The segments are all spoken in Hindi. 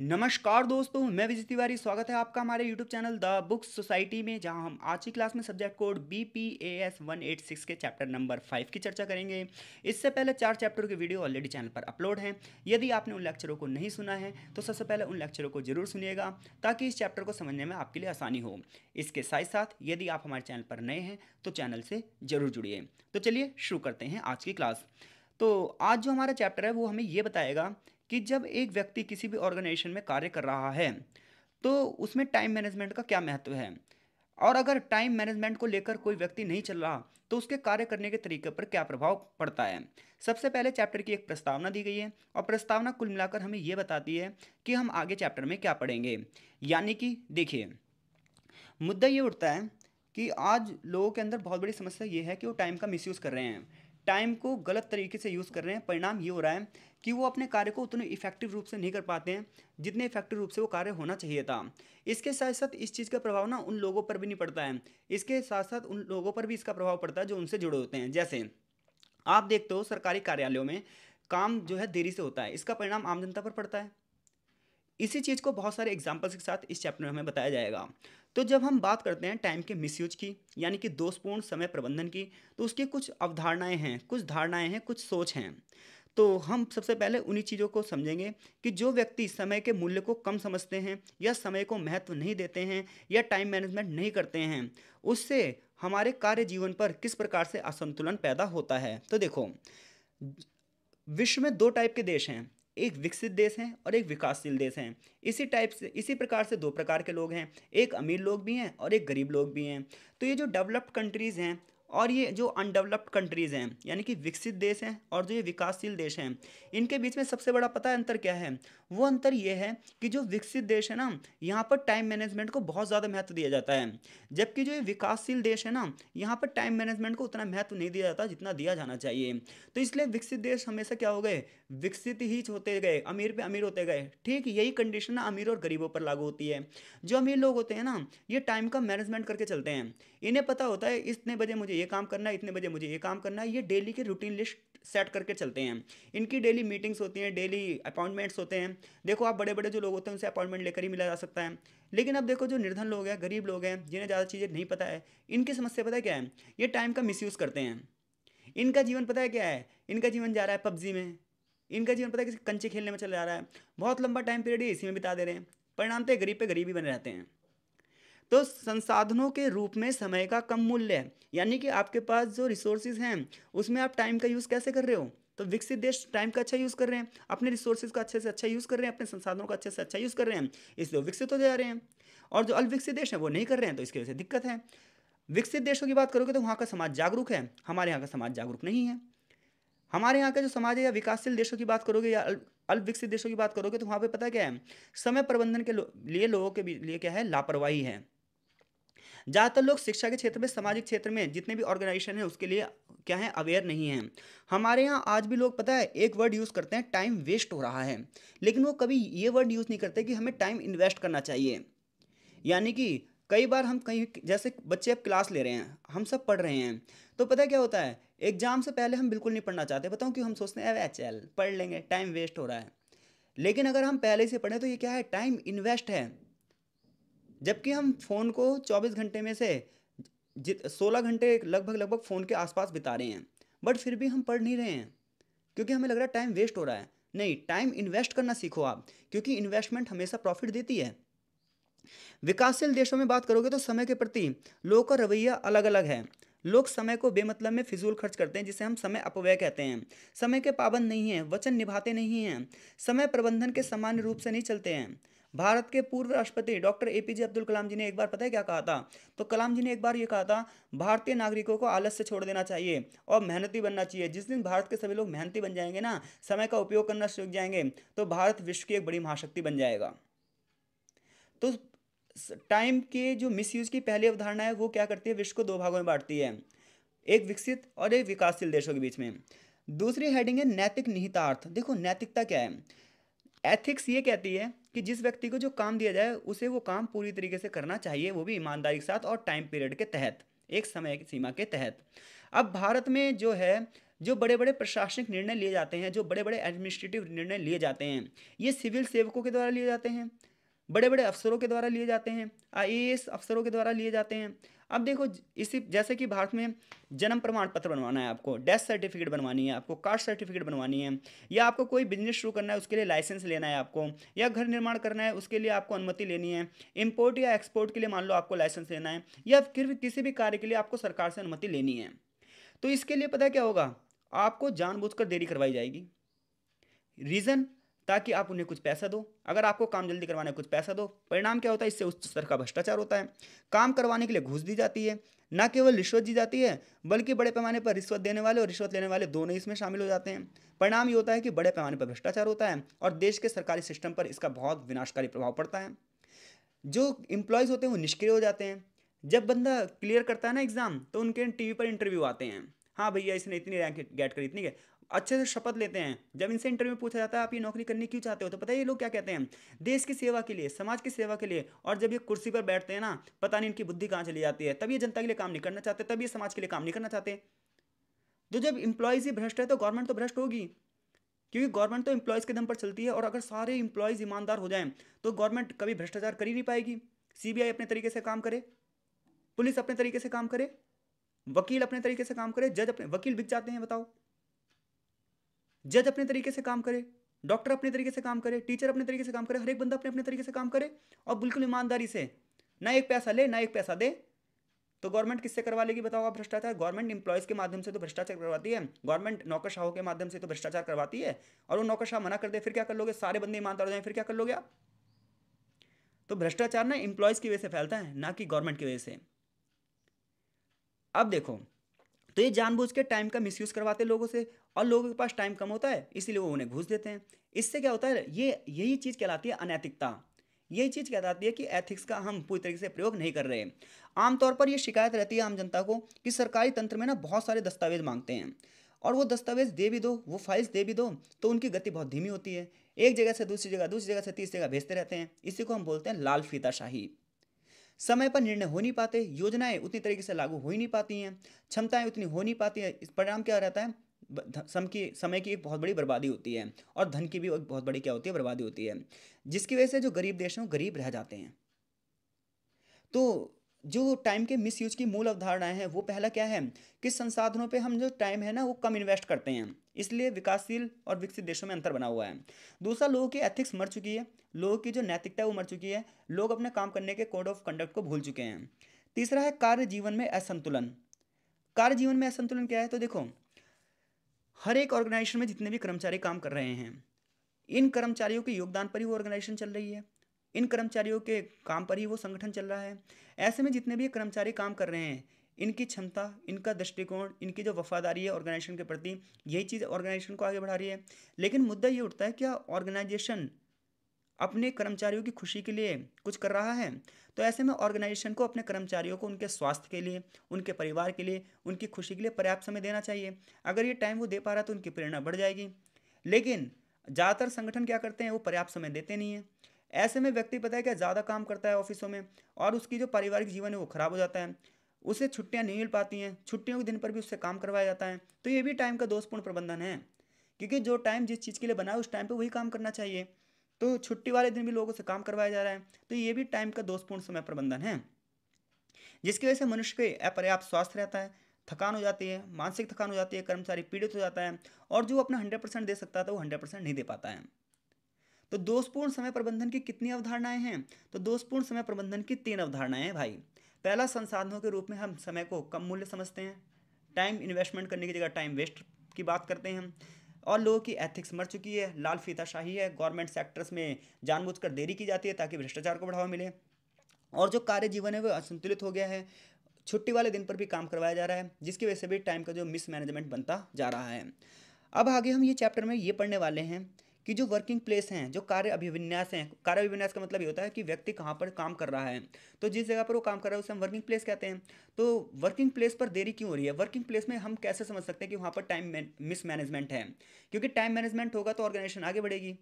नमस्कार दोस्तों मैं विजय तिवारी स्वागत है आपका हमारे YouTube channel the books society में जहां हम आज की क्लास में subject code B P A S one eight six के चैप्टर नंबर फाइव की चर्चा करेंगे इससे पहले चार चैप्टर के वीडियो ऑलरेडी चैनल पर अपलोड हैं यदि आपने उन लेक्चरों को नहीं सुना है तो सबसे पहले उन लेक्चरों को जरूर सुनिएगा ताकि इस चैप्टर को समझने में आपके लिए आसानी हो इसके साथ साथ यदि आप हमारे चैनल पर नए हैं तो चैनल से जरूर जुड़िए तो चलिए शुरू करते हैं आज की क्लास तो आज जो हमारा चैप्टर है वो हमें ये बताएगा कि जब एक व्यक्ति किसी भी ऑर्गेनाइजेशन में कार्य कर रहा है तो उसमें टाइम मैनेजमेंट का क्या महत्व है और अगर टाइम मैनेजमेंट को लेकर कोई व्यक्ति नहीं चल रहा तो उसके कार्य करने के तरीके पर क्या प्रभाव पड़ता है सबसे पहले चैप्टर की एक प्रस्तावना दी गई है और प्रस्तावना कुल मिलाकर हमें ये बताती है कि हम आगे चैप्टर में क्या पढ़ेंगे यानी कि देखिए मुद्दा ये उठता है कि आज लोगों के अंदर बहुत बड़ी समस्या ये है कि वो टाइम का मिसयूज़ कर रहे हैं टाइम को गलत तरीके से यूज़ कर रहे हैं परिणाम ये हो रहा है कि वो अपने कार्य को उतने इफेक्टिव रूप से नहीं कर पाते हैं जितने इफेक्टिव रूप से वो कार्य होना चाहिए था इसके साथ साथ इस चीज़ का प्रभाव ना उन लोगों पर भी नहीं पड़ता है इसके साथ साथ उन लोगों पर भी इसका प्रभाव पड़ता है जो उनसे जुड़े होते हैं जैसे आप देखते हो सरकारी कार्यालयों में काम जो है देरी से होता है इसका परिणाम आम जनता पर पड़ता है इसी चीज़ को बहुत सारे एग्जाम्पल्स के साथ इस चैप्टर में हमें बताया जाएगा तो जब हम बात करते हैं टाइम के मिसयूज की यानी कि दोषपूर्ण समय प्रबंधन की तो उसकी कुछ अवधारणाएं हैं कुछ धारणाएं हैं कुछ सोच हैं तो हम सबसे पहले उन्हीं चीज़ों को समझेंगे कि जो व्यक्ति समय के मूल्य को कम समझते हैं या समय को महत्व नहीं देते हैं या टाइम मैनेजमेंट नहीं करते हैं उससे हमारे कार्य जीवन पर किस प्रकार से असंतुलन पैदा होता है तो देखो विश्व में दो टाइप के देश हैं एक विकसित देश हैं और एक विकासशील देश हैं इसी टाइप से इसी प्रकार से दो प्रकार के लोग हैं एक अमीर लोग भी हैं और एक गरीब लोग भी हैं तो ये जो डेवलप्ड कंट्रीज़ हैं और ये जो अनडेवलप्ड कंट्रीज़ हैं यानी कि विकसित देश हैं और जो ये विकासशील देश हैं इनके बीच में सबसे बड़ा पता है अंतर क्या है वो अंतर ये है कि जो विकसित देश है ना यहाँ पर टाइम मैनेजमेंट को बहुत ज़्यादा महत्व दिया जाता है जबकि जो ये विकासशील देश है ना यहाँ पर टाइम मैनेजमेंट को उतना महत्व नहीं दिया जाता जितना दिया जाना चाहिए तो इसलिए विकसित देश हमेशा क्या हो गए विकसित ही होते गए अमीर पर अमीर होते गए ठीक यही कंडीशन ना अमीर और गरीबों पर लागू होती है जो अमीर लोग होते हैं ना ये टाइम का मैनेजमेंट करके चलते हैं इन्हें पता होता है इतने बजे मुझे ये काम करना है इतने बजे मुझे ये काम करना है ये डेली के रूटीन लिस्ट सेट करके चलते हैं इनकी डेली मीटिंग्स होती हैं डेली अपॉइंटमेंट्स होते हैं देखो आप बड़े बड़े जो लोग होते हैं उनसे अपॉइंटमेंट लेकर ही मिला जा सकता है लेकिन अब देखो जो निर्धन लोग हैं गरीब लोग हैं जिन्हें ज़्यादा चीज़ें नहीं पता है इनकी समस्या पता है क्या है ये टाइम का मिसयूज़ करते हैं इनका जीवन पता है क्या है इनका जीवन जा रहा है पबजी में इनका जीवन पता है किसी कंचे खेलने में चला जा रहा है बहुत लंबा टाइम पीरियड इसी में बिता दे रहे हैं परिणाम तो गरीब पे गरीब ही बने रहते हैं तो संसाधनों के रूप में समय का कम मूल्य है यानी कि आपके पास जो रिसोर्सेज हैं उसमें आप टाइम का यूज़ कैसे कर रहे हो तो विकसित देश टाइम का अच्छा यूज़ कर रहे हैं अपने रिसोर्सेज का अच्छे से अच्छा यूज़ कर रहे हैं अपने संसाधनों का अच्छे से अच्छा यूज़ कर रहे हैं इसलिए विकसित होते जा रहे हैं और जो अल्पविकसित देश हैं वो नहीं कर रहे हैं तो इसकी वजह से दिक्कत है विकसित देशों की बात करोगे तो वहाँ का समाज जागरूक है हमारे यहाँ का समाज जागरूक नहीं है हमारे यहाँ का जो समाज है या विकासशील देशों की बात करोगे या अल्प विकसित देशों की बात करोगे तो वहाँ पे पता क्या है समय प्रबंधन के लिए लोगों के लिए क्या है लापरवाही है ज़्यादातर लोग शिक्षा के क्षेत्र में सामाजिक क्षेत्र में जितने भी ऑर्गेनाइजेशन हैं उसके लिए क्या है अवेयर नहीं है हमारे यहाँ आज भी लोग पता है एक वर्ड यूज़ करते हैं टाइम वेस्ट हो रहा है लेकिन वो कभी ये वर्ड यूज़ नहीं करते कि हमें टाइम इन्वेस्ट करना चाहिए यानी कि कई बार हम कहीं जैसे बच्चे अब क्लास ले रहे हैं हम सब पढ़ रहे हैं तो पता क्या होता है एग्जाम से पहले हम बिल्कुल नहीं पढ़ना चाहते बताऊँ कि हम सोचते हैं अब एच पढ़ लेंगे टाइम वेस्ट हो रहा है लेकिन अगर हम पहले से पढ़ें तो ये क्या है टाइम इन्वेस्ट है जबकि हम फ़ोन को 24 घंटे में से जित सोलह घंटे लगभग लगभग फ़ोन के आसपास बिता रहे हैं बट फिर भी हम पढ़ नहीं रहे हैं क्योंकि हमें लग रहा है टाइम वेस्ट हो रहा है नहीं टाइम इन्वेस्ट करना सीखो आप क्योंकि इन्वेस्टमेंट हमेशा प्रॉफिट देती है विकासशील देशों में बात करोगे तो समय के प्रति लोगों का रवैया अलग अलग है लोग समय को बेमतलब में फिजूल खर्च करते हैं जिसे हम समय अपव्यय कहते हैं समय के पाबंद नहीं हैं वचन निभाते नहीं हैं समय प्रबंधन के सामान्य रूप से नहीं चलते हैं भारत के पूर्व राष्ट्रपति doctor A P Abdul Kalam ji ने एक बार पता है क्या कहा था तो कलाम जी ने एक बार ये कहा था भारतीय नागरिकों को आलस से छोड़ देना चाहिए और मेहनती बनना चाहिए जिस दिन भारत के सभी लोग मेहनती बन जाएंगे ना समय का उपयोग करना सीख जाएंगे तो भारत विश्व की एक बड़ी महाशक्ति बन जाएगा तो टाइम के जो यूज की पहली अवधारणा है वो क्या करती है विश्व को दो भागों में बांटती है एक विकसित और एक विकासशील देशों के बीच में दूसरी हेडिंग है नैतिक निहितार्थ देखो नैतिकता क्या है एथिक्स ये कहती है कि जिस व्यक्ति को जो काम दिया जाए उसे वो काम पूरी तरीके से करना चाहिए वो भी ईमानदारी के साथ और टाइम पीरियड के तहत एक समय सीमा के तहत अब भारत में जो है जो बड़े बड़े प्रशासनिक निर्णय लिए जाते हैं जो बड़े बड़े एडमिनिस्ट्रेटिव निर्णय लिए जाते हैं ये सिविल सेवकों के द्वारा लिए जाते हैं बड़े बड़े अफसरों के द्वारा लिए जाते हैं आई अफसरों के द्वारा लिए जाते हैं अब देखो इसी जैसे कि भारत में जन्म प्रमाण पत्र बनवाना है आपको डेथ सर्टिफिकेट बनवानी है आपको कास्ट सर्टिफिकेट बनवानी है या आपको कोई बिजनेस शुरू करना है उसके लिए लाइसेंस लेना है आपको या घर निर्माण करना है उसके लिए आपको अनुमति लेनी है इम्पोर्ट या एक्सपोर्ट के लिए मान लो आपको लाइसेंस लेना है या फिर किसी भी कार्य के लिए आपको सरकार से अनुमति लेनी है तो इसके लिए पता क्या होगा आपको जानबूझ देरी करवाई जाएगी रीज़न ताकि आप उन्हें कुछ पैसा दो अगर आपको काम जल्दी करवाना है कुछ पैसा दो परिणाम क्या होता है इससे उच्च स्तर का भ्रष्टाचार होता है काम करवाने के लिए घूस दी जाती है न केवल रिश्वत दी जाती है बल्कि बड़े पैमाने पर रिश्वत देने वाले और रिश्वत लेने वाले दोनों इसमें शामिल हो जाते हैं परिणाम ये होता है कि बड़े पैमाने पर भ्रष्टाचार होता है और देश के सरकारी सिस्टम पर इसका बहुत विनाशकारी प्रभाव पड़ता है जो इंप्लॉयज़ होते हैं वो निष्क्रिय हो जाते हैं जब बंदा क्लियर करता है ना एग्ज़ाम तो उनके टी पर इंटरव्यू आते हैं हाँ भैया इसने इतनी रैंक गेट करी इतनी अच्छे से शपथ लेते हैं जब इनसे इंटरव्यू में पूछा जाता है आप ये नौकरी करनी क्यों चाहते हो तो पता है ये लोग क्या कहते हैं देश की सेवा के लिए समाज की सेवा के लिए और जब ये कुर्सी पर बैठते हैं ना पता नहीं इनकी बुद्धि कहाँ चली जाती है तब ये जनता के लिए काम नहीं करना चाहते तब ये समाज के लिए काम नहीं करना चाहते तो जब इंप्लॉयज ही भ्रष्ट है तो गवर्नमेंट तो भ्रष्ट होगी क्योंकि गवर्नमेंट तो इम्प्लॉयज़ के दम पर चलती है और अगर सारे इंप्लॉयज़ ईमानदार हो जाएं तो गवर्नमेंट कभी भ्रष्टाचार कर ही नहीं पाएगी सीबीआई अपने तरीके से काम करे पुलिस अपने तरीके से काम करे वकील अपने तरीके से काम करे जज अपने वकील बिक जाते हैं बताओ जज अपने तरीके से काम करे डॉक्टर अपने तरीके से काम करे टीचर अपने तरीके से काम करे हर एक बंदा अपने अपने तरीके से काम करे और बिल्कुल ईमानदारी से ना एक पैसा ले ना एक पैसा दे तो गवर्नमेंट किससे करवा लेगी बताओ आप भ्रष्टाचार गवर्नमेंट इंप्लॉयज़ के माध्यम से तो भ्रष्टाचार करवाती है गवर्नमेंट नौकरशाहों के माध्यम से तो भ्रष्टाचार करवाती है और वो नौकरशाह मना कर दे फिर क्या कर लोगे सारे बंदे ईमानदार हो जाए फिर क्या कर लोगे आप तो भ्रष्टाचार ना एम्प्लॉयज़ की वजह से फैलता है ना कि गवर्नमेंट की वजह से अब देखो तो ये जानबूझ के टाइम का मिसयूज़ करवाते हैं लोगों से और लोगों के पास टाइम कम होता है इसीलिए वो उन्हें घूस देते हैं इससे क्या होता है ये यही चीज़ कहलाती है अनैतिकता यही चीज़ कहलाती है कि एथिक्स का हम पूरी तरीके से प्रयोग नहीं कर रहे हैं आमतौर पर ये शिकायत रहती है आम जनता को कि सरकारी तंत्र में ना बहुत सारे दस्तावेज मांगते हैं और वो दस्तावेज दे भी दो वो फाइल्स दे भी दो तो उनकी गति बहुत धीमी होती है एक जगह से दूसरी जगह दूसरी जगह से तीसरी जगह भेजते रहते हैं इसी को हम बोलते हैं लाल फीताशाही समय पर निर्णय हो नहीं पाते योजनाएं उतनी तरीके से लागू हो ही नहीं पाती हैं क्षमताएं उतनी हो नहीं पाती हैं इस परिणाम क्या रहता है सम की समय की एक बहुत बड़ी बर्बादी होती है और धन की भी एक बहुत बड़ी क्या होती है बर्बादी होती है जिसकी वजह से जो गरीब देश हैं गरीब रह जाते हैं तो जो टाइम के मिसयूज की मूल अवधारणाएं हैं वो पहला क्या है किस संसाधनों पे हम जो टाइम है ना वो कम इन्वेस्ट करते हैं इसलिए विकासशील और विकसित देशों में अंतर बना हुआ है दूसरा लोगों की एथिक्स मर चुकी है लोगों की जो नैतिकता है वो मर चुकी है लोग अपने काम करने के कोड ऑफ कंडक्ट को भूल चुके हैं तीसरा है कार्य जीवन में असंतुलन कार्य जीवन में असंतुलन क्या है तो देखो हर एक ऑर्गेनाइजेशन में जितने भी कर्मचारी काम कर रहे हैं इन कर्मचारियों के योगदान पर ही वो ऑर्गेनाइजेशन चल रही है इन कर्मचारियों के काम पर ही वो संगठन चल रहा है ऐसे में जितने भी कर्मचारी काम कर रहे हैं इनकी क्षमता इनका दृष्टिकोण इनकी जो वफादारी है ऑर्गेनाइजेशन के प्रति यही चीज़ ऑर्गेनाइजेशन को आगे बढ़ा रही है लेकिन मुद्दा ये उठता है क्या ऑर्गेनाइजेशन अपने कर्मचारियों की खुशी के लिए कुछ कर रहा है तो ऐसे में ऑर्गेनाइजेशन को अपने कर्मचारियों को उनके स्वास्थ्य के लिए उनके परिवार के लिए उनकी खुशी के लिए पर्याप्त समय देना चाहिए अगर ये टाइम वो दे पा रहा है तो उनकी प्रेरणा बढ़ जाएगी लेकिन ज़्यादातर संगठन क्या करते हैं वो पर्याप्त समय देते नहीं हैं ऐसे में व्यक्ति पता है क्या ज़्यादा काम करता है ऑफिसों में और उसकी जो पारिवारिक जीवन है वो ख़राब हो जाता है उसे छुट्टियाँ नहीं मिल पाती हैं छुट्टियों के दिन पर भी उससे काम करवाया जाता है तो ये भी टाइम का दोषपूर्ण प्रबंधन है क्योंकि जो टाइम जिस चीज़ के लिए बना है उस टाइम पर वही काम करना चाहिए तो छुट्टी वाले दिन भी लोगों से काम करवाया जा रहा है तो ये भी टाइम का दोषपूर्ण समय प्रबंधन है जिसकी वजह से मनुष्य के अपर्याप्त स्वास्थ्य रहता है थकान हो जाती है मानसिक थकान हो जाती है कर्मचारी पीड़ित हो जाता है और जो अपना हंड्रेड परसेंट दे सकता था तो वो हंड्रेड परसेंट नहीं दे पाता है तो दोषपूर्ण समय प्रबंधन की कितनी अवधारणाएं हैं तो दोषपूर्ण समय प्रबंधन की तीन अवधारणाएं हैं भाई पहला संसाधनों के रूप में हम समय को कम मूल्य समझते हैं टाइम इन्वेस्टमेंट करने की जगह टाइम वेस्ट की बात करते हैं और लोगों की एथिक्स मर चुकी है लाल फीताशाही है गवर्नमेंट सेक्टर्स में जानबूझकर देरी की जाती है ताकि भ्रष्टाचार को बढ़ावा मिले और जो कार्य जीवन है वो असंतुलित हो गया है छुट्टी वाले दिन पर भी काम करवाया जा रहा है जिसकी वजह से भी टाइम का जो मिसमैनेजमेंट बनता जा रहा है अब आगे हम ये चैप्टर में ये पढ़ने वाले हैं कि जो वर्किंग प्लेस हैं जो कार्य अभिविन्यास हैं कार्य अभिविन्यास का मतलब ये होता है कि व्यक्ति कहाँ पर काम कर रहा है तो जिस जगह पर वो काम कर रहा है उसे हम वर्किंग प्लेस कहते हैं तो वर्किंग प्लेस पर देरी क्यों हो रही है वर्किंग प्लेस में हम कैसे समझ सकते हैं कि वहाँ पर टाइम मिसमैनेजमेंट है क्योंकि टाइम मैनेजमेंट होगा तो ऑर्गेनाइजेशन आगे बढ़ेगी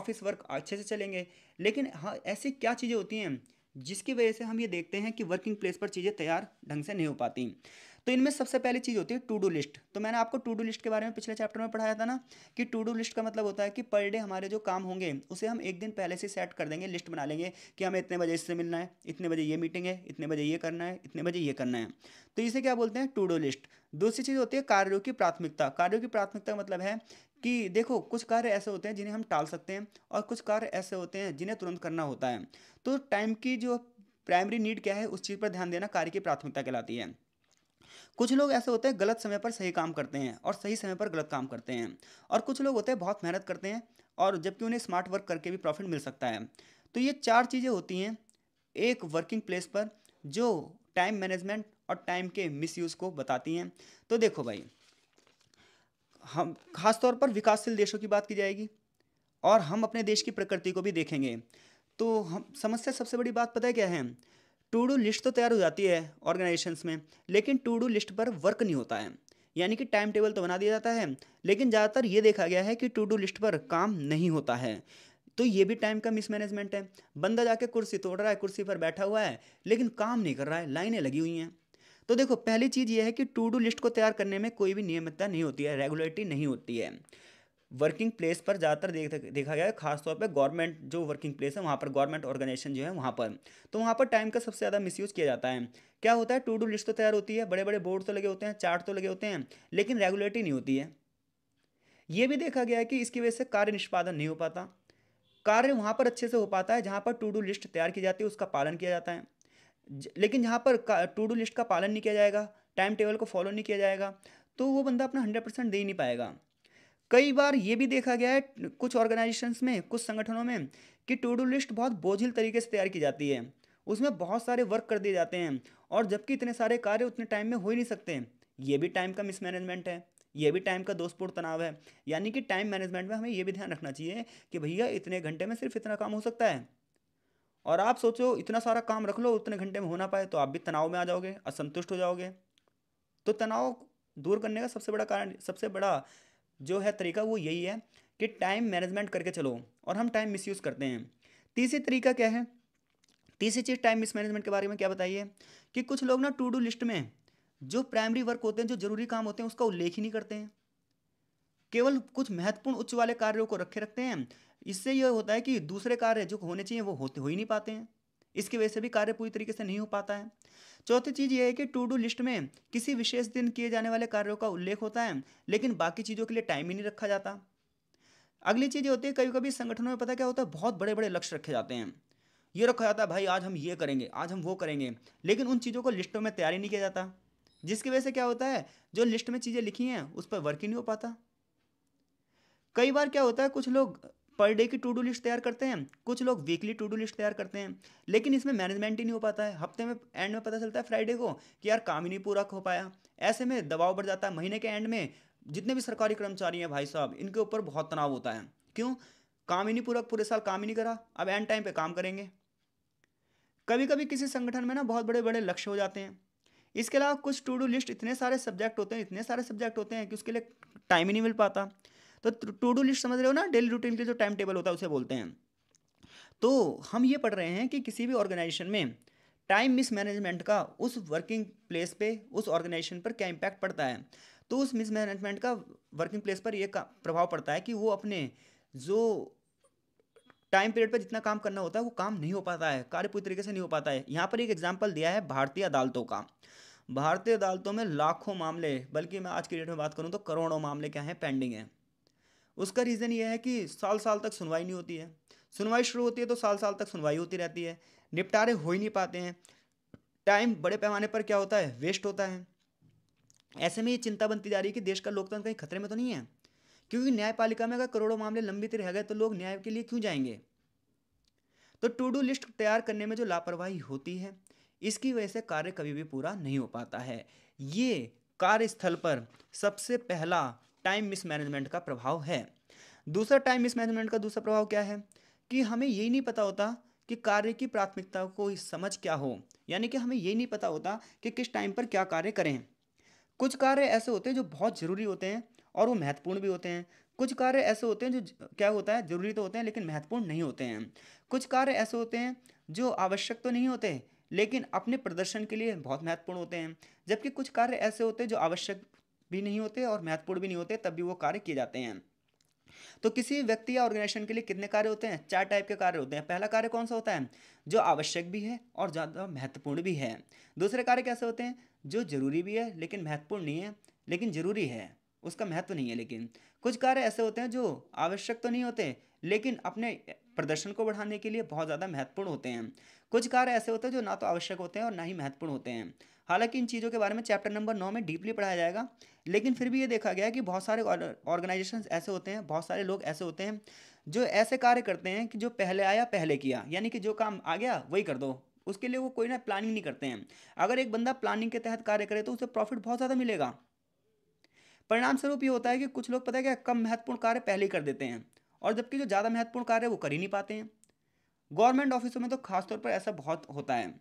ऑफिस वर्क अच्छे से चलेंगे लेकिन हाँ ऐसी क्या चीज़ें होती हैं जिसकी वजह से हम ये देखते हैं कि वर्किंग प्लेस पर चीज़ें तैयार ढंग से नहीं हो पाती तो इनमें सबसे पहली चीज़ होती है टू डू लिस्ट तो मैंने आपको टू डू लिस्ट के बारे में पिछले चैप्टर में पढ़ाया था ना कि टू डू लिस्ट का मतलब होता है कि पर डे हमारे जो काम होंगे उसे हम एक दिन पहले से सेट कर देंगे लिस्ट बना लेंगे कि हमें इतने बजे इससे मिलना है इतने बजे ये मीटिंग है इतने बजे ये करना है इतने बजे ये करना है तो इसे क्या बोलते हैं टू डू लिस्ट दूसरी चीज़ होती है कार्यों की प्राथमिकता कार्यों की प्राथमिकता मतलब है कि देखो कुछ कार्य ऐसे होते हैं जिन्हें हम टाल सकते हैं और कुछ कार्य ऐसे होते हैं जिन्हें तुरंत करना होता है तो टाइम की जो प्राइमरी नीड क्या है उस चीज़ पर ध्यान देना कार्य की प्राथमिकता कहलाती है कुछ लोग ऐसे होते हैं गलत समय पर सही काम करते हैं और सही समय पर गलत काम करते हैं और कुछ लोग होते हैं बहुत मेहनत करते हैं और जबकि उन्हें स्मार्ट वर्क करके भी प्रॉफिट मिल सकता है तो ये चार चीज़ें होती हैं एक वर्किंग प्लेस पर जो टाइम मैनेजमेंट और टाइम के मिसयूज़ को बताती हैं तो देखो भाई हम खास तौर पर विकासशील देशों की बात की जाएगी और हम अपने देश की प्रकृति को भी देखेंगे तो हम समस्या सबसे बड़ी बात पता है क्या है टू डू लिस्ट तो तैयार हो जाती है ऑर्गेनाइजेशंस में लेकिन टू डू लिस्ट पर वर्क नहीं होता है यानी कि टाइम टेबल तो बना दिया जाता है लेकिन ज़्यादातर ये देखा गया है कि टू डू लिस्ट पर काम नहीं होता है तो ये भी टाइम का मिसमैनेजमेंट है बंदा जाके कुर्सी तोड़ रहा है कुर्सी पर बैठा हुआ है लेकिन काम नहीं कर रहा है लाइनें लगी हुई हैं तो देखो पहली चीज़ ये है कि टू डू लिस्ट को तैयार करने में कोई भी नियमितता नहीं होती है रेगुलरिटी नहीं होती है वर्किंग प्लेस पर ज़्यादातर देख देखा गया है खासतौर पर गवर्नमेंट जो वर्किंग प्लेस है वहाँ पर गवर्नमेंट ऑर्गेनाइजेशन जो है वहाँ पर तो वहाँ पर टाइम का सबसे ज़्यादा मिसयूज़ किया जाता है क्या होता है टू डू लिस्ट तो तैयार होती है बड़े बड़े बोर्ड तो लगे होते हैं चार्ट तो लगे होते हैं लेकिन रेगुलरिटी नहीं होती है ये भी देखा गया है कि इसकी वजह से कार्य निष्पादन नहीं हो पाता कार्य वहाँ पर अच्छे से हो पाता है जहाँ पर टू डू लिस्ट तैयार की जाती है उसका पालन किया जाता है लेकिन जहाँ पर टू डू लिस्ट का पालन नहीं किया जाएगा टाइम टेबल को फॉलो नहीं किया जाएगा तो वो बंदा अपना हंड्रेड परसेंट दे ही नहीं पाएगा कई बार ये भी देखा गया है कुछ ऑर्गेनाइजेशंस में कुछ संगठनों में कि टू डू लिस्ट बहुत बोझिल तरीके से तैयार की जाती है उसमें बहुत सारे वर्क कर दिए जाते हैं और जबकि इतने सारे कार्य उतने टाइम में हो ही नहीं सकते ये भी टाइम का मिसमैनेजमेंट है ये भी टाइम का दोषपूर्ण तनाव है यानी कि टाइम मैनेजमेंट में हमें यह भी ध्यान रखना चाहिए कि भैया इतने घंटे में सिर्फ इतना काम हो सकता है और आप सोचो इतना सारा काम रख लो उतने घंटे में हो ना पाए तो आप भी तनाव में आ जाओगे असंतुष्ट हो जाओगे तो तनाव दूर करने का सबसे बड़ा कारण सबसे बड़ा जो है तरीका वो यही है कि टाइम मैनेजमेंट करके चलो और हम टाइम मिस करते हैं तीसरी तरीका क्या है तीसरी चीज़ टाइम मिस मैनेजमेंट के बारे में क्या बताइए कि कुछ लोग ना टू डू लिस्ट में जो प्राइमरी वर्क होते हैं जो जरूरी काम होते हैं उसका उल्लेख ही नहीं करते हैं केवल कुछ महत्वपूर्ण उच्च वाले कार्यों को रखे रखते हैं इससे यह होता है कि दूसरे कार्य जो होने चाहिए वो होते हो ही नहीं पाते हैं इसकी वजह से भी कार्य पूरी तरीके से नहीं हो पाता है चौथी चीज़ यह है कि टू डू लिस्ट में किसी विशेष दिन किए जाने वाले कार्यों का उल्लेख होता है लेकिन बाकी चीज़ों के लिए टाइम ही नहीं रखा जाता अगली चीज़ ये होती है कभी कभी संगठनों में पता क्या होता है बहुत बड़े बड़े लक्ष्य रखे जाते हैं ये रखा जाता है भाई आज हम ये करेंगे आज हम वो करेंगे लेकिन उन चीज़ों को लिस्टों में तैयारी नहीं किया जाता जिसकी वजह से क्या होता है जो लिस्ट में चीज़ें लिखी हैं उस पर वर्क ही नहीं हो पाता कई बार क्या होता है कुछ लोग पर डे की टू डू लिस्ट तैयार करते हैं कुछ लोग वीकली टू डू लिस्ट तैयार करते हैं लेकिन इसमें मैनेजमेंट ही नहीं हो पाता है हफ्ते में एंड में पता चलता है फ्राइडे को कि यार काम ही नहीं पूरा हो पाया ऐसे में दबाव बढ़ जाता है महीने के एंड में जितने भी सरकारी कर्मचारी हैं भाई साहब इनके ऊपर बहुत तनाव होता है क्यों काम ही नहीं पूरा पूरे साल काम ही नहीं करा अब एंड टाइम पर काम करेंगे कभी कभी किसी संगठन में ना बहुत बड़े बड़े लक्ष्य हो जाते हैं इसके अलावा कुछ टू डू लिस्ट इतने सारे सब्जेक्ट होते हैं इतने सारे सब्जेक्ट होते हैं कि उसके लिए टाइम ही नहीं मिल पाता तो टू डू लिस्ट समझ रहे हो ना डेली रूटीन के जो टाइम टेबल होता है उसे बोलते हैं तो हम ये पढ़ रहे हैं कि किसी भी ऑर्गेनाइजेशन में टाइम मिसमैनेजमेंट का उस वर्किंग प्लेस पे उस ऑर्गेनाइजेशन पर क्या इम्पैक्ट पड़ता है तो उस मिसमैनेजमेंट का वर्किंग प्लेस पर यह प्रभाव पड़ता है कि वो अपने जो टाइम पीरियड पर जितना काम करना होता है वो काम नहीं हो पाता है कार्य पूरी तरीके से नहीं हो पाता है यहाँ पर एक एग्जाम्पल दिया है भारतीय अदालतों का भारतीय अदालतों में लाखों मामले बल्कि मैं आज की डेट में बात करूँ तो करोड़ों मामले क्या हैं पेंडिंग हैं उसका रीज़न ये है कि साल साल तक सुनवाई नहीं होती है सुनवाई शुरू होती है तो साल साल तक सुनवाई होती रहती है निपटारे हो ही नहीं पाते हैं टाइम बड़े पैमाने पर क्या होता है वेस्ट होता है ऐसे में ये चिंता बनती जा रही है कि देश का लोकतंत्र कहीं खतरे में तो नहीं है क्योंकि न्यायपालिका में अगर करोड़ों मामले लंबित रह गए तो लोग न्याय के लिए क्यों जाएंगे तो टू डू लिस्ट तैयार करने में जो लापरवाही होती है इसकी वजह से कार्य कभी भी पूरा नहीं हो पाता है ये कार्यस्थल पर सबसे पहला टाइम मिसमैनेजमेंट का प्रभाव है दूसरा टाइम मिसमैनेजमेंट का दूसरा प्रभाव क्या है कि हमें यही नहीं पता होता कि कार्य की प्राथमिकता को समझ क्या हो यानी कि हमें ये नहीं पता होता कि किस टाइम पर क्या कार्य करें कुछ कार्य ऐसे होते हैं जो बहुत ज़रूरी होते हैं और वो महत्वपूर्ण भी होते हैं कुछ कार्य ऐसे होते हैं जो क्या होता है ज़रूरी तो होते हैं लेकिन महत्वपूर्ण नहीं होते हैं कुछ कार्य ऐसे होते हैं जो आवश्यक तो नहीं होते लेकिन अपने प्रदर्शन के लिए बहुत महत्वपूर्ण होते हैं जबकि कुछ कार्य ऐसे होते हैं जो आवश्यक भी नहीं होते और महत्वपूर्ण भी नहीं होते तब भी वो कार्य किए जाते हैं तो किसी व्यक्ति या ऑर्गेनाइजेशन के लिए कितने कार्य होते हैं चार टाइप के कार्य होते हैं पहला कार्य कौन सा होता है जो आवश्यक भी है और ज़्यादा महत्वपूर्ण भी है दूसरे कार्य कैसे होते हैं जो जरूरी भी है लेकिन महत्वपूर्ण नहीं है लेकिन जरूरी है उसका महत्व नहीं है लेकिन कुछ कार्य ऐसे होते हैं जो आवश्यक तो नहीं होते लेकिन अपने प्रदर्शन को बढ़ाने के लिए बहुत ज़्यादा महत्वपूर्ण होते हैं कुछ कार्य ऐसे होते हैं जो ना तो आवश्यक होते हैं और ना ही महत्वपूर्ण होते हैं हालांकि इन चीज़ों के बारे में चैप्टर नंबर नौ में डीपली पढ़ाया जाएगा लेकिन फिर भी ये देखा गया कि बहुत सारे ऑर्गेनाइजेशन ऐसे होते हैं बहुत सारे लोग ऐसे होते हैं जो ऐसे कार्य करते हैं कि जो पहले आया पहले किया यानी कि जो काम आ गया वही कर दो उसके लिए वो कोई ना प्लानिंग नहीं करते हैं अगर एक बंदा प्लानिंग के तहत कार्य करे तो उसे प्रॉफिट बहुत ज़्यादा मिलेगा परिणाम स्वरूप ये होता है कि कुछ लोग पता है क्या कम महत्वपूर्ण कार्य पहले ही कर देते हैं और जबकि जो ज़्यादा महत्वपूर्ण कार्य है वो कर ही नहीं पाते हैं गवर्नमेंट ऑफिसों में तो खासतौर पर ऐसा बहुत होता है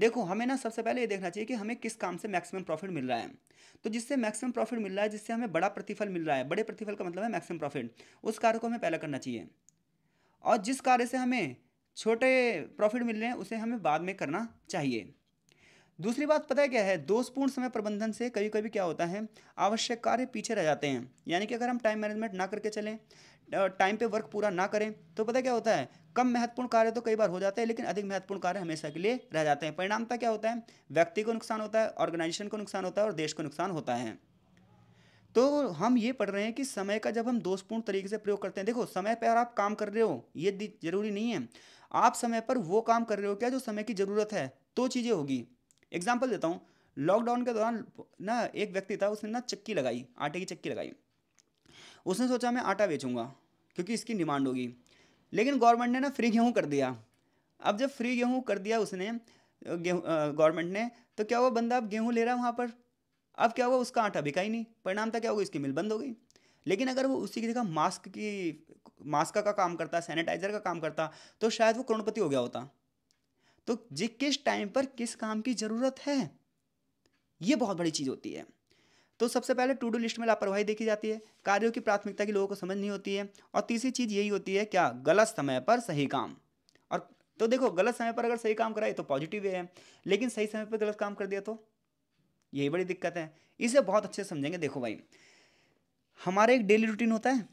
देखो हमें ना सबसे पहले ये देखना चाहिए कि हमें किस काम से मैक्सिमम प्रॉफिट मिल रहा है तो जिससे मैक्सिमम प्रॉफिट मिल रहा है जिससे हमें बड़ा प्रतिफल मिल रहा है बड़े प्रतिफल का मतलब है मैक्सिमम प्रॉफिट उस कार्य को हमें पहला करना चाहिए और जिस कार्य से हमें छोटे प्रॉफिट मिल रहे हैं उसे हमें बाद में करना चाहिए दूसरी बात पता है क्या है दोषपूर्ण समय प्रबंधन से कभी कभी क्या होता है आवश्यक कार्य पीछे रह जाते हैं यानी कि अगर हम टाइम मैनेजमेंट ना करके चलें टाइम पे वर्क पूरा ना करें तो पता क्या होता है कम महत्वपूर्ण कार्य तो कई बार हो जाते हैं लेकिन अधिक महत्वपूर्ण कार्य हमेशा के लिए रह जाते हैं परिणामता क्या होता है व्यक्ति को नुकसान होता है ऑर्गेनाइजेशन को नुकसान होता है और देश को नुकसान होता है तो हम ये पढ़ रहे हैं कि समय का जब हम दोषपूर्ण तरीके से प्रयोग करते हैं देखो समय पर आप काम कर रहे हो ये जरूरी नहीं है आप समय पर वो काम कर रहे हो क्या जो समय की ज़रूरत है तो चीज़ें होगी एग्जाम्पल देता हूँ लॉकडाउन के दौरान ना एक व्यक्ति था उसने ना चक्की लगाई आटे की चक्की लगाई उसने सोचा मैं आटा बेचूँगा क्योंकि इसकी डिमांड होगी लेकिन गवर्नमेंट ने ना फ्री गेहूँ कर दिया अब जब फ्री गेहूँ कर दिया उसने गेहूँ गवर्नमेंट ने तो क्या हुआ बंदा अब गेहूँ ले रहा है वहाँ पर अब क्या हुआ उसका आटा बिका ही नहीं परिणाम था क्या होगा इसकी मिल बंद हो गई लेकिन अगर वो उसी की जगह मास्क की मास्क का, का काम करता सैनिटाइजर का काम करता तो शायद वो करोड़पति हो गया होता तो जी किस टाइम पर किस काम की ज़रूरत है ये बहुत बड़ी चीज़ होती है तो सबसे पहले टू डू लिस्ट में लापरवाही देखी जाती है कार्यों की प्राथमिकता की लोगों को समझ नहीं होती है और तीसरी चीज़ यही होती है क्या गलत समय पर सही काम और तो देखो गलत समय पर अगर सही काम कराए तो पॉजिटिव है लेकिन सही समय पर गलत काम कर दिया तो यही बड़ी दिक्कत है इसे बहुत अच्छे से समझेंगे देखो भाई हमारा एक डेली रूटीन होता है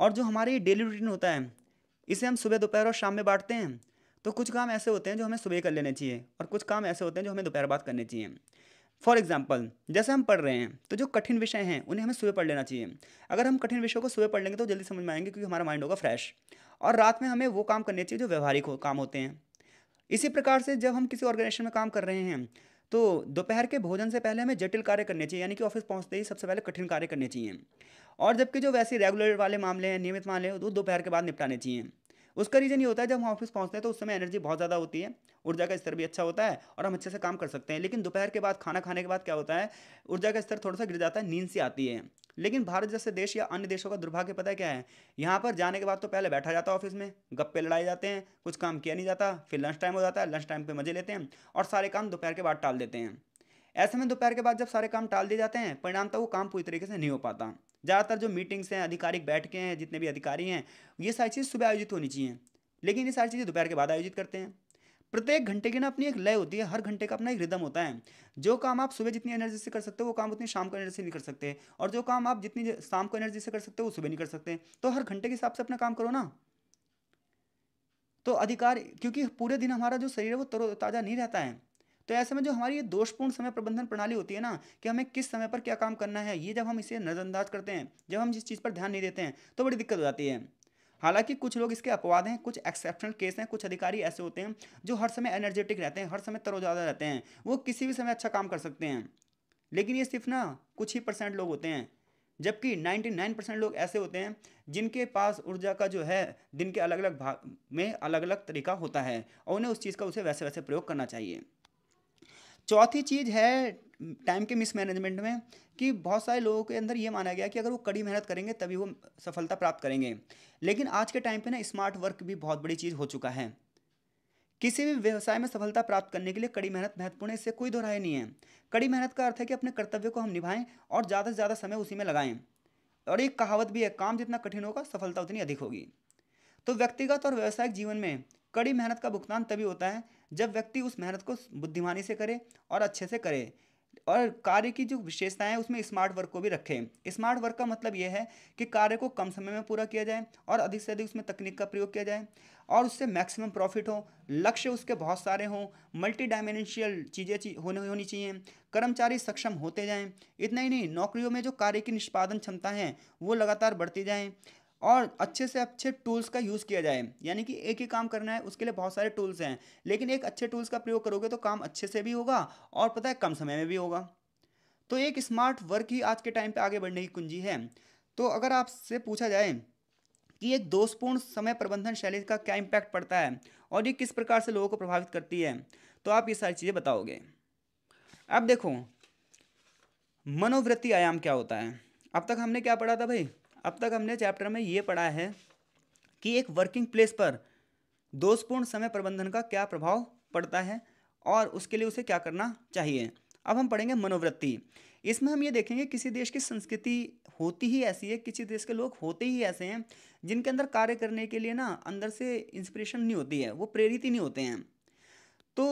और जो हमारे डेली रूटीन होता है इसे हम सुबह दोपहर और शाम में बांटते हैं तो कुछ काम ऐसे होते हैं जो हमें सुबह कर लेने चाहिए और कुछ काम ऐसे होते हैं जो हमें दोपहर बाद करने चाहिए फॉर एग्जाम्पल जैसे हम पढ़ रहे हैं तो जो कठिन विषय हैं उन्हें हमें सुबह पढ़ लेना चाहिए अगर हम कठिन विषयों को सुबह पढ़ लेंगे तो जल्दी समझ में आएंगे क्योंकि हमारा माइंड होगा फ्रेश और रात में हमें वो काम करने चाहिए जो व्यवहारिक हो, काम होते हैं इसी प्रकार से जब हम किसी ऑर्गेनाइजेशन में काम कर रहे हैं तो दोपहर के भोजन से पहले हमें जटिल कार्य करने चाहिए यानी कि ऑफिस पहुँचते ही सबसे पहले कठिन कार्य करने चाहिए और जबकि जो वैसे रेगुलर वाले मामले हैं नियमित मामले हैं वो दोपहर के बाद निपटाने चाहिए उसका रीज़न ये होता है जब हम ऑफिस पहुँचते हैं तो उस समय एनर्जी बहुत ज़्यादा होती है ऊर्जा का स्तर भी अच्छा होता है और हम अच्छे से काम कर सकते हैं लेकिन दोपहर के बाद खाना खाने के बाद क्या होता है ऊर्जा का स्तर थोड़ा सा गिर जाता है नींद से आती है लेकिन भारत जैसे देश या अन्य देशों का दुर्भाग्य पता है क्या है यहाँ पर जाने के बाद तो पहले बैठा जाता है ऑफिस में गप्पे लड़ाए जाते हैं कुछ काम किया नहीं जाता फिर लंच टाइम हो जाता है लंच टाइम पर मज़े लेते हैं और सारे काम दोपहर के बाद टाल देते हैं ऐसे में दोपहर के बाद जब सारे काम टाल दिए जाते हैं परिणाम तो वो काम पूरी तरीके से नहीं हो पाता ज़्यादातर जो मीटिंग्स हैं आधिकारिक बैठके हैं जितने भी अधिकारी हैं ये सारी चीज़ सुबह आयोजित होनी चाहिए लेकिन ये सारी चीज़ें दोपहर के बाद आयोजित करते हैं प्रत्येक घंटे की ना अपनी एक लय होती है हर घंटे का अपना एक रिदम होता है जो काम आप सुबह जितनी एनर्जी से कर सकते हो वो काम उतनी शाम को एनर्जी से नहीं कर सकते और जो काम आप जितनी शाम को एनर्जी से कर सकते हो वो सुबह नहीं कर सकते तो हर घंटे के हिसाब से अपना काम करो ना तो अधिकार क्योंकि पूरे दिन हमारा जो शरीर है वो तरोताज़ा नहीं रहता है तो ऐसे में जो हमारी ये दोषपूर्ण समय प्रबंधन प्रणाली होती है ना कि हमें किस समय पर क्या काम करना है ये जब हम इसे नज़रअंदाज करते हैं जब हम इस चीज़ पर ध्यान नहीं देते हैं तो बड़ी दिक्कत हो जाती है हालांकि कुछ लोग इसके अपवाद हैं कुछ एक्सेप्शनल केस हैं कुछ अधिकारी ऐसे होते हैं जो हर समय एनर्जेटिक रहते हैं हर समय तरोजादा रहते हैं वो किसी भी समय अच्छा काम कर सकते हैं लेकिन ये सिर्फ ना कुछ ही परसेंट लोग होते हैं जबकि 99 परसेंट लोग ऐसे होते हैं जिनके पास ऊर्जा का जो है दिन के अलग अलग भाग में अलग अलग तरीका होता है और उन्हें उस चीज़ का उसे वैसे वैसे प्रयोग करना चाहिए चौथी चीज़ है टाइम के मिसमैनेजमेंट में कि बहुत सारे लोगों के अंदर ये माना गया कि अगर वो कड़ी मेहनत करेंगे तभी वो सफलता प्राप्त करेंगे लेकिन आज के टाइम पे ना स्मार्ट वर्क भी बहुत बड़ी चीज़ हो चुका है किसी भी व्यवसाय में सफलता प्राप्त करने के लिए कड़ी मेहनत महत्वपूर्ण है इससे कोई दोहराए नहीं है कड़ी मेहनत का अर्थ है कि अपने कर्तव्य को हम निभाएं और ज़्यादा से ज़्यादा समय उसी में लगाएं और एक कहावत भी है काम जितना कठिन होगा सफलता उतनी अधिक होगी तो व्यक्तिगत और व्यावसायिक जीवन में कड़ी मेहनत का भुगतान तभी होता है जब व्यक्ति उस मेहनत को बुद्धिमानी से करे और अच्छे से करे और कार्य की जो विशेषताएं उसमें स्मार्ट वर्क को भी रखें स्मार्ट वर्क का मतलब यह है कि कार्य को कम समय में पूरा किया जाए और अधिक से अधिक उसमें तकनीक का प्रयोग किया जाए और उससे मैक्सिमम प्रॉफिट हो लक्ष्य उसके बहुत सारे हों मल्टी डायमेंशियल चीज़ें होने होनी चाहिए कर्मचारी सक्षम होते जाएं इतना ही नहीं नौकरियों में जो कार्य की निष्पादन क्षमता है वो लगातार बढ़ती जाएँ और अच्छे से अच्छे टूल्स का यूज़ किया जाए यानी कि एक ही काम करना है उसके लिए बहुत सारे टूल्स हैं लेकिन एक अच्छे टूल्स का प्रयोग करोगे तो काम अच्छे से भी होगा और पता है कम समय में भी होगा तो एक स्मार्ट वर्क ही आज के टाइम पे आगे बढ़ने की कुंजी है तो अगर आपसे पूछा जाए कि एक दोषपूर्ण समय प्रबंधन शैली का क्या इम्पैक्ट पड़ता है और ये किस प्रकार से लोगों को प्रभावित करती है तो आप ये सारी चीज़ें बताओगे अब देखो मनोवृत्ति आयाम क्या होता है अब तक हमने क्या पढ़ा था भाई अब तक हमने चैप्टर में ये पढ़ा है कि एक वर्किंग प्लेस पर दोषपूर्ण समय प्रबंधन का क्या प्रभाव पड़ता है और उसके लिए उसे क्या करना चाहिए अब हम पढ़ेंगे मनोवृत्ति इसमें हम ये देखेंगे किसी देश की संस्कृति होती ही ऐसी है किसी देश के लोग होते ही ऐसे हैं जिनके अंदर कार्य करने के लिए ना अंदर से इंस्पिरेशन नहीं होती है वो प्रेरित ही नहीं होते हैं तो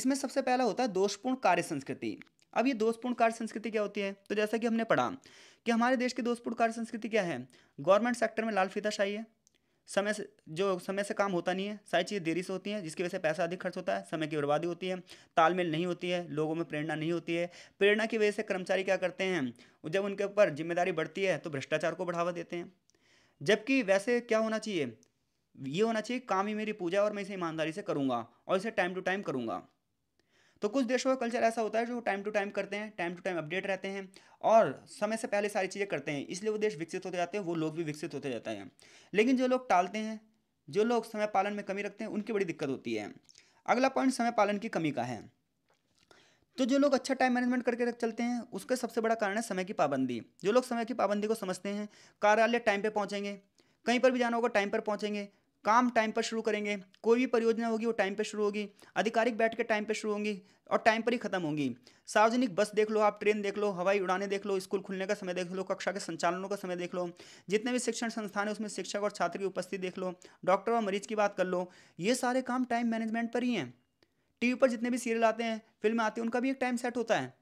इसमें सबसे पहला होता है दोषपूर्ण कार्य संस्कृति अब ये दोषपूर्ण कार्य संस्कृति क्या होती है तो जैसा कि हमने पढ़ा कि हमारे देश की दोषपूर्ण कार्य संस्कृति क्या है गवर्नमेंट सेक्टर में लाल शाही है समय से जो समय से काम होता नहीं है सारी चीज़ें देरी से होती हैं जिसकी वजह से पैसा अधिक खर्च होता है समय की बर्बादी होती है तालमेल नहीं होती है लोगों में प्रेरणा नहीं होती है प्रेरणा की वजह से कर्मचारी क्या करते हैं जब उनके ऊपर जिम्मेदारी बढ़ती है तो भ्रष्टाचार को बढ़ावा देते हैं जबकि वैसे क्या होना चाहिए ये होना चाहिए काम ही मेरी पूजा और मैं इसे ईमानदारी से करूँगा और इसे टाइम टू टाइम करूँगा तो कुछ देशों का कल्चर ऐसा होता है जो टाइम टू टाइम करते हैं टाइम टू टाइम अपडेट रहते हैं और समय से पहले सारी चीज़ें करते हैं इसलिए वो देश विकसित होते जाते हैं वो लोग भी विकसित होते जाते हैं लेकिन जो लोग टालते हैं जो लोग समय पालन में कमी रखते हैं उनकी बड़ी दिक्कत होती है अगला पॉइंट समय पालन की कमी का है तो जो लोग अच्छा टाइम मैनेजमेंट करके रख चलते हैं उसका सबसे बड़ा कारण है समय की पाबंदी जो लोग समय की पाबंदी को समझते हैं कार्यालय टाइम पर पहुँचेंगे कहीं पर भी जाना होगा टाइम पर पहुँचेंगे काम टाइम पर शुरू करेंगे कोई भी परियोजना होगी वो टाइम पर शुरू होगी आधिकारिक बैठ के टाइम पर शुरू होंगी और टाइम पर ही खत्म होंगी सार्वजनिक बस देख लो आप ट्रेन देख लो हवाई उड़ानें देख लो स्कूल खुलने का समय देख लो कक्षा के संचालनों का समय देख लो जितने भी शिक्षण संस्थान है उसमें शिक्षक और छात्र की उपस्थिति देख लो डॉक्टर और मरीज की बात कर लो ये सारे काम टाइम मैनेजमेंट पर ही हैं टीवी पर जितने भी सीरियल आते हैं फिल्म आती हैं उनका भी एक टाइम सेट होता है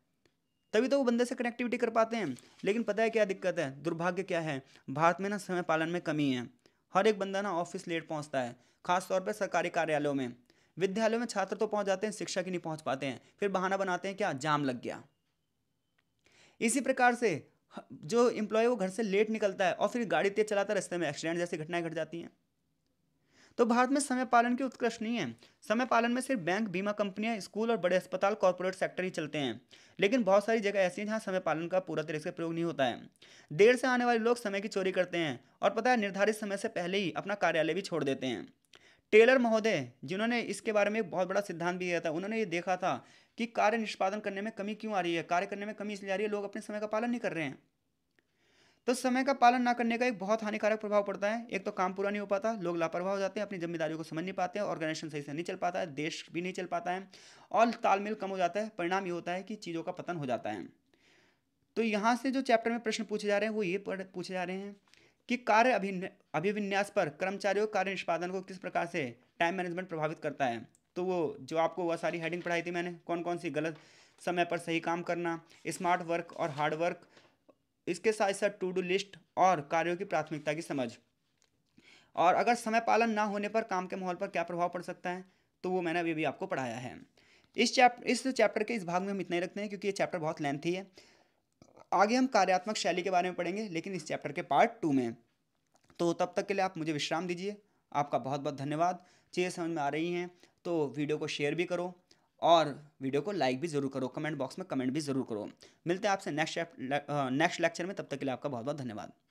तभी तो वो बंदे से कनेक्टिविटी कर पाते हैं लेकिन पता है क्या दिक्कत है दुर्भाग्य क्या है भारत में ना समय पालन में कमी है हर एक बंदा ना ऑफिस लेट पहुँचता है खासतौर पर सरकारी कार्यालयों में विद्यालयों में छात्र तो पहुंच जाते हैं शिक्षा की नहीं पहुंच पाते हैं फिर बहाना बनाते हैं क्या जाम लग गया इसी प्रकार से जो इम्प्लॉय वो घर से लेट निकलता है और फिर गाड़ी तेज चलाता है रस्ते में एक्सीडेंट जैसी घटनाएं घट जाती हैं तो भारत में समय पालन की उत्कृष्ट नहीं है समय पालन में सिर्फ बैंक बीमा कंपनियां स्कूल और बड़े अस्पताल कॉरपोरेट सेक्टर ही चलते हैं लेकिन बहुत सारी जगह ऐसी हैं जहां समय पालन का पूरा तरीके से प्रयोग नहीं होता है देर से आने वाले लोग समय की चोरी करते हैं और पता है निर्धारित समय से पहले ही अपना कार्यालय भी छोड़ देते हैं टेलर महोदय जिन्होंने इसके बारे में एक बहुत बड़ा सिद्धांत भी दिया था उन्होंने ये देखा था कि कार्य निष्पादन करने में कमी क्यों आ रही है कार्य करने में कमी इसलिए आ रही है लोग अपने समय का पालन नहीं कर रहे हैं तो समय का पालन ना करने का एक बहुत हानिकारक प्रभाव पड़ता है एक तो काम पूरा नहीं हो पाता लोग लापरवाह हो जाते हैं अपनी जिम्मेदारियों को समझ नहीं पाते हैं ऑर्गेनाइजेशन सही से नहीं चल पाता है देश भी नहीं चल पाता है और तालमेल कम हो जाता है परिणाम ये होता है कि चीज़ों का पतन हो जाता है तो यहाँ से जो चैप्टर में प्रश्न पूछे जा रहे हैं वो ये पूछे जा रहे हैं कि कार्य अभिविन्यास पर कर्मचारियों कार्य निष्पादन को किस प्रकार से टाइम मैनेजमेंट प्रभावित करता है तो वो जो आपको वह सारी हेडिंग पढ़ाई थी मैंने कौन कौन सी गलत समय पर सही काम करना स्मार्ट वर्क और हार्ड वर्क इसके साथ साथ टू डू लिस्ट और कार्यों की प्राथमिकता की समझ और अगर समय पालन ना होने पर काम के माहौल पर क्या प्रभाव पड़ सकता है तो वो मैंने अभी भी आपको पढ़ाया है इस चैप्टर इस चैप्टर के इस भाग में हम इतना ही रखते हैं क्योंकि ये चैप्टर बहुत लेंथी है आगे हम कार्यात्मक शैली के बारे में पढ़ेंगे लेकिन इस चैप्टर के पार्ट टू में तो तब तक के लिए आप मुझे विश्राम दीजिए आपका बहुत बहुत धन्यवाद चीज़ें समझ में आ रही हैं तो वीडियो को शेयर भी करो और वीडियो को लाइक भी जरूर करो कमेंट बॉक्स में कमेंट भी जरूर करो मिलते हैं आपसे नेक्स्ट नेक्स्ट लेक्चर में तब तक के लिए आपका बहुत बहुत धन्यवाद